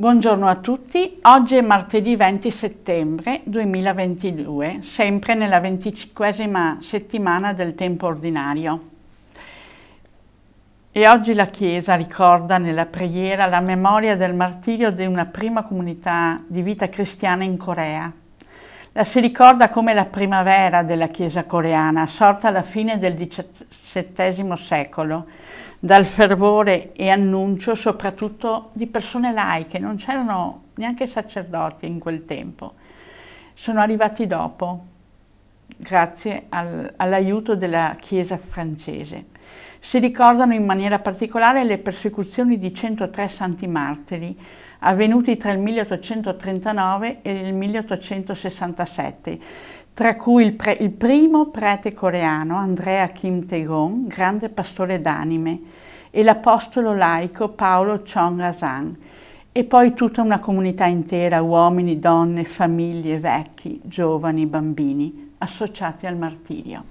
Buongiorno a tutti, oggi è martedì 20 settembre 2022, sempre nella venticinquesima settimana del tempo ordinario. E oggi la Chiesa ricorda nella preghiera la memoria del martirio di una prima comunità di vita cristiana in Corea, la eh, si ricorda come la primavera della Chiesa coreana, sorta alla fine del XVII secolo, dal fervore e annuncio soprattutto di persone laiche, non c'erano neanche sacerdoti in quel tempo. Sono arrivati dopo, grazie al, all'aiuto della Chiesa francese. Si ricordano in maniera particolare le persecuzioni di 103 santi martiri, avvenuti tra il 1839 e il 1867, tra cui il, pre, il primo prete coreano Andrea Kim Tae-gong, grande pastore d'anime, e l'apostolo laico Paolo Chong Asan, e poi tutta una comunità intera, uomini, donne, famiglie, vecchi, giovani, bambini, associati al martirio.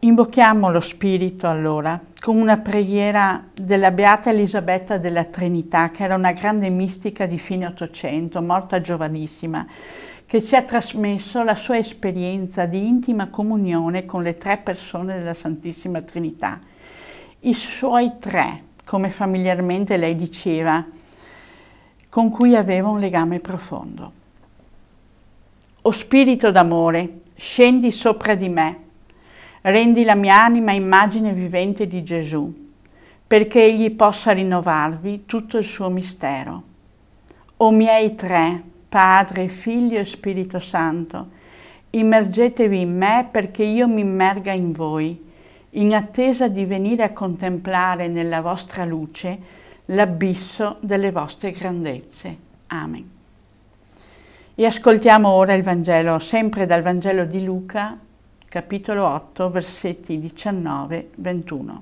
Invochiamo lo Spirito allora con una preghiera della Beata Elisabetta della Trinità, che era una grande mistica di fine Ottocento, morta giovanissima, che ci ha trasmesso la sua esperienza di intima comunione con le tre persone della Santissima Trinità. I suoi tre, come familiarmente lei diceva, con cui aveva un legame profondo. O Spirito d'amore, scendi sopra di me rendi la mia anima immagine vivente di Gesù, perché egli possa rinnovarvi tutto il suo mistero. O miei tre, Padre, Figlio e Spirito Santo, immergetevi in me perché io mi immerga in voi, in attesa di venire a contemplare nella vostra luce l'abisso delle vostre grandezze. Amen. E ascoltiamo ora il Vangelo, sempre dal Vangelo di Luca, capitolo 8, versetti 19-21.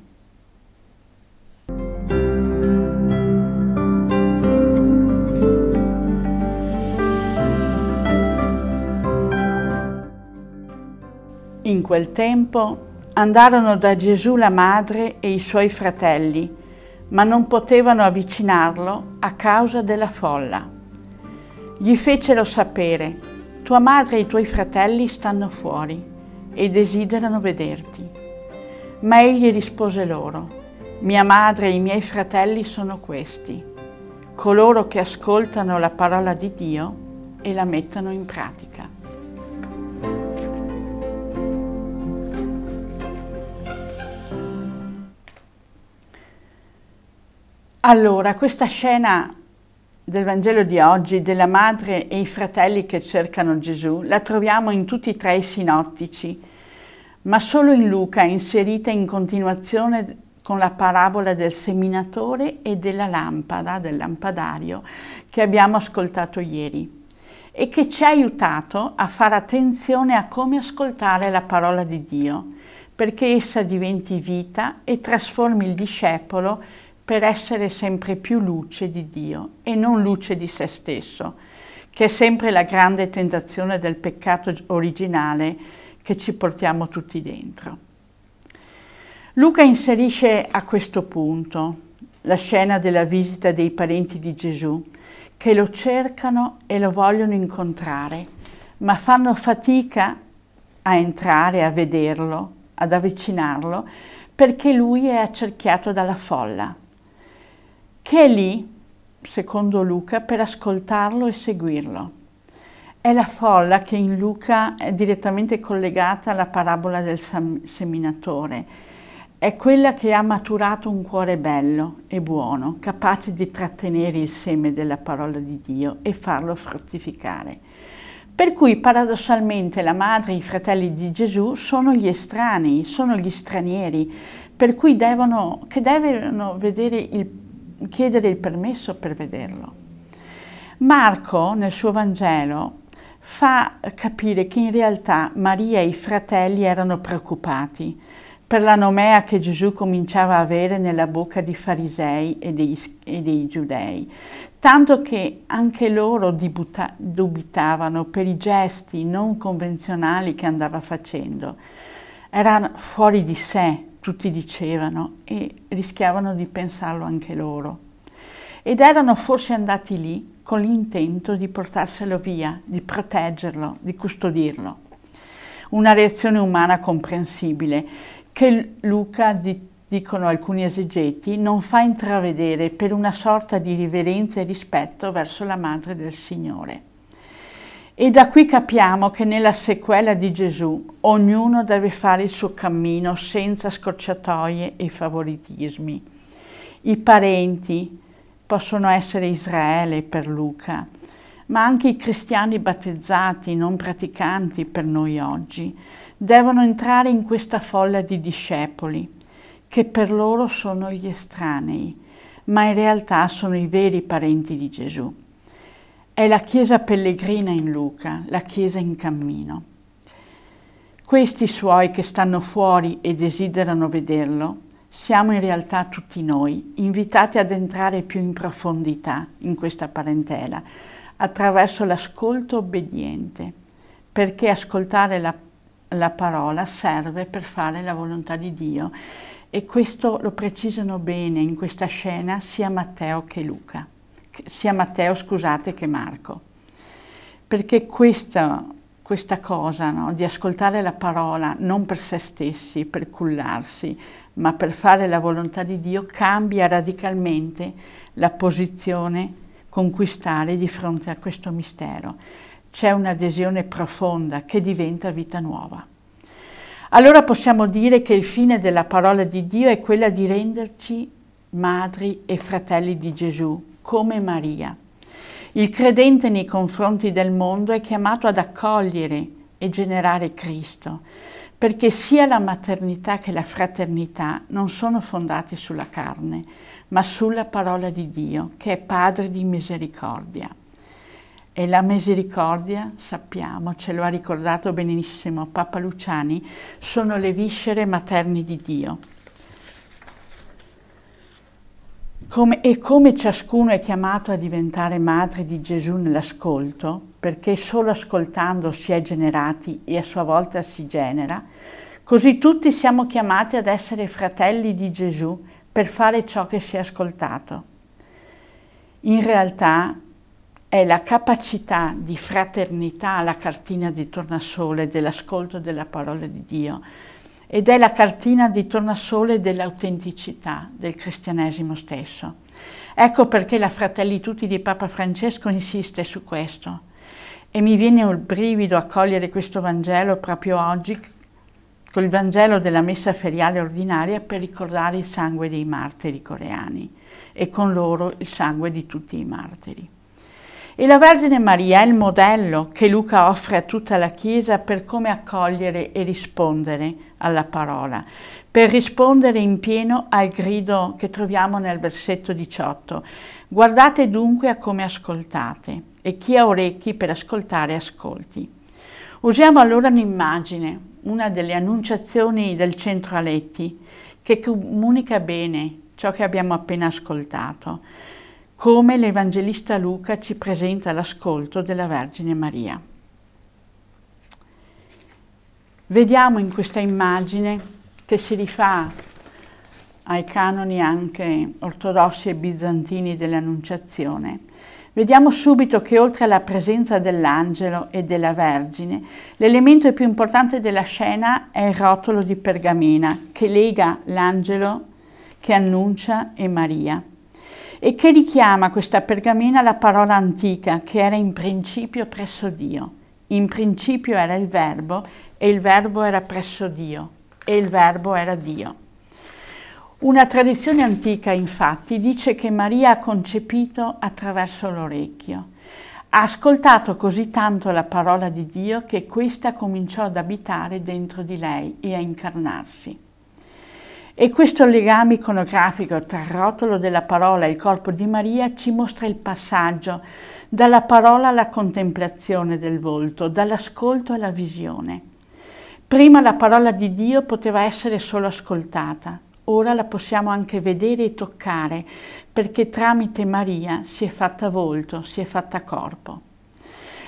In quel tempo andarono da Gesù la madre e i suoi fratelli, ma non potevano avvicinarlo a causa della folla. Gli fecero sapere, tua madre e i tuoi fratelli stanno fuori e desiderano vederti. Ma egli rispose loro, mia madre e i miei fratelli sono questi, coloro che ascoltano la parola di Dio e la mettono in pratica. Allora, questa scena del Vangelo di oggi, della madre e i fratelli che cercano Gesù, la troviamo in tutti e tre i sinottici, ma solo in Luca inserita in continuazione con la parabola del seminatore e della lampada, del lampadario, che abbiamo ascoltato ieri e che ci ha aiutato a fare attenzione a come ascoltare la parola di Dio, perché essa diventi vita e trasformi il discepolo per essere sempre più luce di Dio e non luce di se stesso, che è sempre la grande tentazione del peccato originale che ci portiamo tutti dentro. Luca inserisce a questo punto la scena della visita dei parenti di Gesù, che lo cercano e lo vogliono incontrare, ma fanno fatica a entrare, a vederlo, ad avvicinarlo, perché lui è accerchiato dalla folla che è lì, secondo Luca, per ascoltarlo e seguirlo. È la folla che in Luca è direttamente collegata alla parabola del seminatore. È quella che ha maturato un cuore bello e buono, capace di trattenere il seme della parola di Dio e farlo fruttificare. Per cui paradossalmente la madre e i fratelli di Gesù sono gli estranei, sono gli stranieri, per cui devono, che devono vedere il chiedere il permesso per vederlo. Marco nel suo Vangelo fa capire che in realtà Maria e i fratelli erano preoccupati per la l'anomea che Gesù cominciava a avere nella bocca di farisei e dei, e dei giudei, tanto che anche loro dibuta, dubitavano per i gesti non convenzionali che andava facendo. Era fuori di sé, tutti dicevano e rischiavano di pensarlo anche loro. Ed erano forse andati lì con l'intento di portarselo via, di proteggerlo, di custodirlo. Una reazione umana comprensibile che Luca, di, dicono alcuni esegeti, non fa intravedere per una sorta di riverenza e rispetto verso la madre del Signore. E da qui capiamo che nella sequela di Gesù ognuno deve fare il suo cammino senza scorciatoie e favoritismi. I parenti possono essere Israele per Luca, ma anche i cristiani battezzati, non praticanti per noi oggi, devono entrare in questa folla di discepoli, che per loro sono gli estranei, ma in realtà sono i veri parenti di Gesù è la chiesa pellegrina in Luca, la chiesa in cammino. Questi suoi che stanno fuori e desiderano vederlo, siamo in realtà tutti noi, invitati ad entrare più in profondità in questa parentela, attraverso l'ascolto obbediente, perché ascoltare la, la parola serve per fare la volontà di Dio e questo lo precisano bene in questa scena sia Matteo che Luca sia Matteo, scusate, che Marco. Perché questa, questa cosa no, di ascoltare la parola non per se stessi, per cullarsi, ma per fare la volontà di Dio cambia radicalmente la posizione conquistare di fronte a questo mistero. C'è un'adesione profonda che diventa vita nuova. Allora possiamo dire che il fine della parola di Dio è quella di renderci madri e fratelli di Gesù, come Maria. Il credente nei confronti del mondo è chiamato ad accogliere e generare Cristo, perché sia la maternità che la fraternità non sono fondate sulla carne, ma sulla parola di Dio, che è Padre di misericordia. E la misericordia, sappiamo, ce lo ha ricordato benissimo Papa Luciani, sono le viscere materne di Dio. Come, e come ciascuno è chiamato a diventare madre di Gesù nell'ascolto, perché solo ascoltando si è generati e a sua volta si genera, così tutti siamo chiamati ad essere fratelli di Gesù per fare ciò che si è ascoltato. In realtà è la capacità di fraternità la cartina di tornasole dell'ascolto della parola di Dio ed è la cartina di tornasole dell'autenticità del cristianesimo stesso. Ecco perché la Fratelli Tutti di Papa Francesco insiste su questo. E mi viene un brivido a cogliere questo Vangelo proprio oggi, col Vangelo della messa feriale ordinaria per ricordare il sangue dei martiri coreani e con loro il sangue di tutti i martiri. E la Vergine Maria è il modello che Luca offre a tutta la Chiesa per come accogliere e rispondere alla parola, per rispondere in pieno al grido che troviamo nel versetto 18. Guardate dunque a come ascoltate e chi ha orecchi per ascoltare ascolti. Usiamo allora un'immagine, una delle annunciazioni del centro Aletti, che comunica bene ciò che abbiamo appena ascoltato come l'Evangelista Luca ci presenta l'ascolto della Vergine Maria. Vediamo in questa immagine che si rifà ai canoni anche ortodossi e bizantini dell'Annunciazione, vediamo subito che oltre alla presenza dell'angelo e della Vergine, l'elemento più importante della scena è il rotolo di pergamena che lega l'angelo che annuncia e Maria e che richiama questa pergamena la parola antica che era in principio presso Dio. In principio era il verbo e il verbo era presso Dio e il verbo era Dio. Una tradizione antica infatti dice che Maria ha concepito attraverso l'orecchio. Ha ascoltato così tanto la parola di Dio che questa cominciò ad abitare dentro di lei e a incarnarsi. E questo legame iconografico tra il rotolo della parola e il corpo di Maria ci mostra il passaggio dalla parola alla contemplazione del volto, dall'ascolto alla visione. Prima la parola di Dio poteva essere solo ascoltata, ora la possiamo anche vedere e toccare, perché tramite Maria si è fatta volto, si è fatta corpo.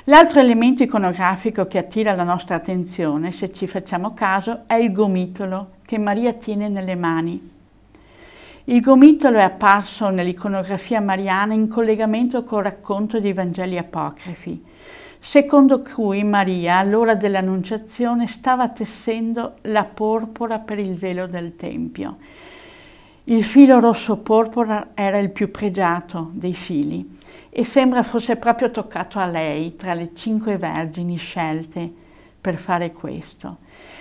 L'altro elemento iconografico che attira la nostra attenzione, se ci facciamo caso, è il gomitolo che Maria tiene nelle mani. Il gomitolo è apparso nell'iconografia mariana in collegamento col racconto dei Vangeli apocrifi, secondo cui Maria all'ora dell'Annunciazione stava tessendo la porpora per il velo del Tempio. Il filo rosso porpora era il più pregiato dei fili e sembra fosse proprio toccato a lei tra le cinque vergini scelte per fare questo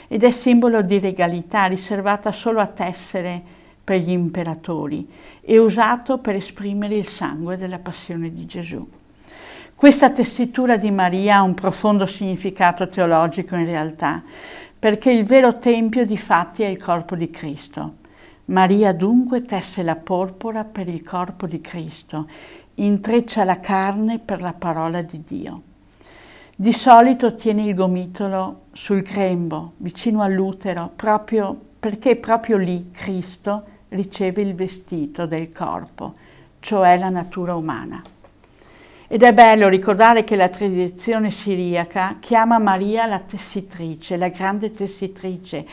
ed è simbolo di regalità riservata solo a tessere per gli imperatori e usato per esprimere il sangue della passione di Gesù. Questa tessitura di Maria ha un profondo significato teologico in realtà, perché il vero tempio di fatti è il corpo di Cristo. Maria dunque tesse la porpora per il corpo di Cristo, intreccia la carne per la parola di Dio. Di solito tieni il gomitolo sul grembo, vicino all'utero, proprio perché proprio lì Cristo riceve il vestito del corpo, cioè la natura umana. Ed è bello ricordare che la tradizione siriaca chiama Maria la tessitrice, la grande tessitrice,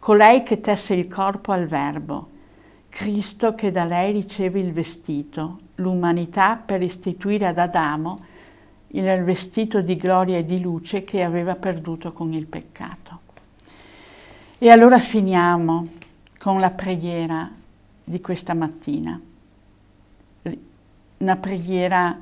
colei che tesse il corpo al verbo, Cristo che da lei riceve il vestito, l'umanità per restituire ad Adamo il vestito di gloria e di luce che aveva perduto con il peccato. E allora finiamo con la preghiera di questa mattina, una preghiera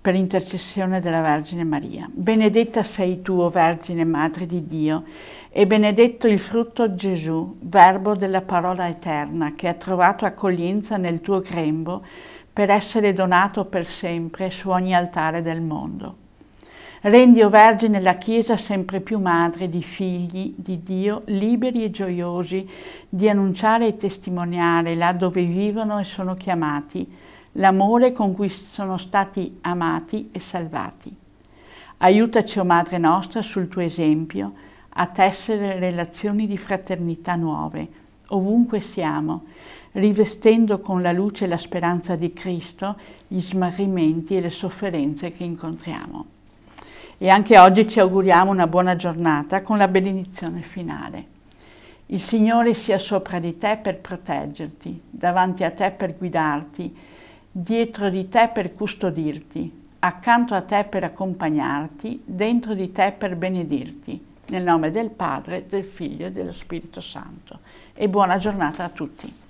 per intercessione della Vergine Maria. Benedetta sei tu, o Vergine Madre di Dio, e benedetto il frutto Gesù, verbo della parola eterna, che ha trovato accoglienza nel tuo grembo per essere donato per sempre su ogni altare del mondo. Rendi, o Vergine, la Chiesa sempre più madre di figli di Dio, liberi e gioiosi di annunciare e testimoniare là dove vivono e sono chiamati, l'amore con cui sono stati amati e salvati. Aiutaci, o Madre nostra, sul tuo esempio, a tessere relazioni di fraternità nuove, ovunque siamo, rivestendo con la luce e la speranza di Cristo, gli smarrimenti e le sofferenze che incontriamo. E anche oggi ci auguriamo una buona giornata con la benedizione finale. Il Signore sia sopra di te per proteggerti, davanti a te per guidarti, dietro di te per custodirti, accanto a te per accompagnarti, dentro di te per benedirti. Nel nome del Padre, del Figlio e dello Spirito Santo. E buona giornata a tutti.